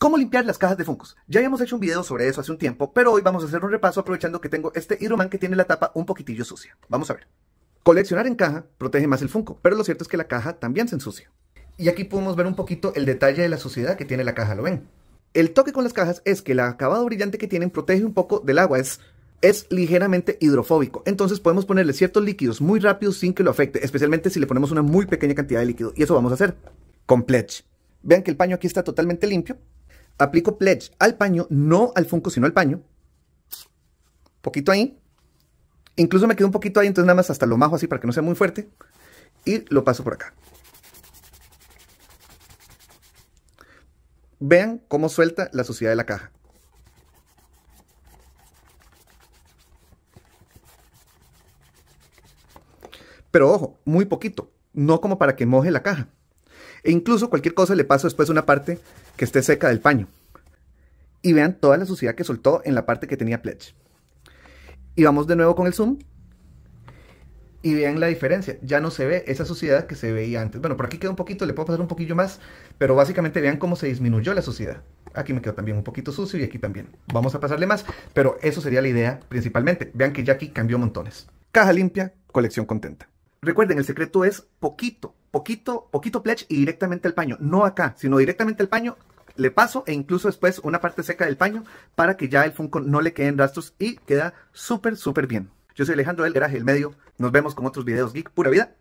¿Cómo limpiar las cajas de fungos? Ya habíamos hecho un video sobre eso hace un tiempo, pero hoy vamos a hacer un repaso aprovechando que tengo este Man que tiene la tapa un poquitillo sucia. Vamos a ver. Coleccionar en caja protege más el Funko, pero lo cierto es que la caja también se ensucia. Y aquí podemos ver un poquito el detalle de la suciedad que tiene la caja, ¿lo ven? El toque con las cajas es que el acabado brillante que tienen protege un poco del agua, es, ligeramente hidrofóbico, entonces podemos ponerle ciertos líquidos muy rápido sin que lo afecte, especialmente si le ponemos una muy pequeña cantidad de líquido, y eso vamos a hacer con Vean que el paño aquí está totalmente limpio, aplico pledge al paño, no al Funko, sino al paño. Poquito ahí. Incluso me quedo un poquito ahí, entonces nada más hasta lo majo así para que no sea muy fuerte. Y lo paso por acá. Vean cómo suelta la suciedad de la caja. Pero ojo, muy poquito. No como para que moje la caja. E incluso cualquier cosa le paso después una parte que esté seca del paño. Y vean toda la suciedad que soltó en la parte que tenía pledge. Y vamos de nuevo con el zoom. Y vean la diferencia. Ya no se ve esa suciedad que se veía antes. Bueno, por aquí queda un poquito, le puedo pasar un poquillo más. Pero básicamente vean cómo se disminuyó la suciedad. Aquí me quedó también un poquito sucio y aquí también. Vamos a pasarle más, pero eso sería la idea principalmente. Vean que ya aquí cambió montones. Caja limpia, colección contenta. Recuerden, el secreto es poquito, poquito, poquito pledge y directamente al paño. No acá, sino directamente al paño. Le paso e incluso después una parte seca del paño para que ya el Funko no le queden rastros y queda súper, súper bien. Yo soy Alejandro del Garaje El Medio. Nos vemos con otros videos geek pura vida.